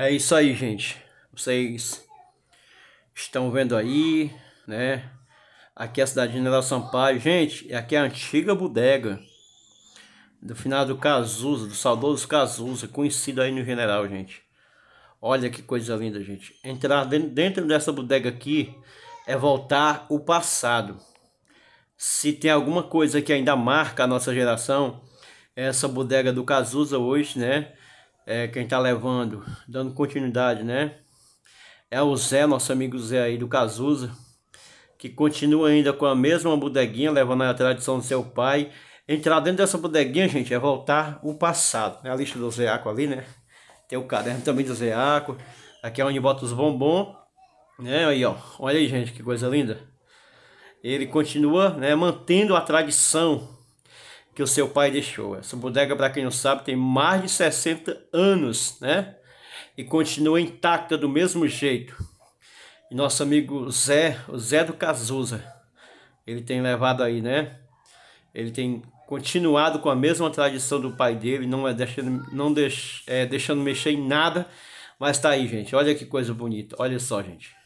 É isso aí, gente. Vocês estão vendo aí, né? Aqui é a cidade de General Sampaio. Gente, aqui é a antiga bodega do final do Cazuza, do saudoso Cazuza, conhecido aí no General, gente. Olha que coisa linda, gente. Entrar dentro dessa bodega aqui é voltar o passado. Se tem alguma coisa que ainda marca a nossa geração, é essa bodega do Cazuza hoje, né? é, quem está levando, dando continuidade, né? É o Zé, nosso amigo Zé aí do Cazuza, que continua ainda com a mesma bodeguinha, levando a tradição do seu pai. Entrar dentro dessa bodeguinha, gente, é voltar o passado. É a lista do Zeaco ali, né? Tem o caderno também do Zeaco. Aqui é onde bota os bombons. Né? Aí, ó. Olha aí, gente, que coisa linda. Ele continua né, mantendo a tradição que o seu pai deixou. Essa bodega, para quem não sabe, tem mais de 60 anos, né? E continua intacta do mesmo jeito. E nosso amigo Zé, o Zé do Cazuza, ele tem levado aí, né? Ele tem continuado com a mesma tradição do pai dele, não é deixando, não deix, é, deixando mexer em nada, mas tá aí, gente. Olha que coisa bonita. Olha só, gente.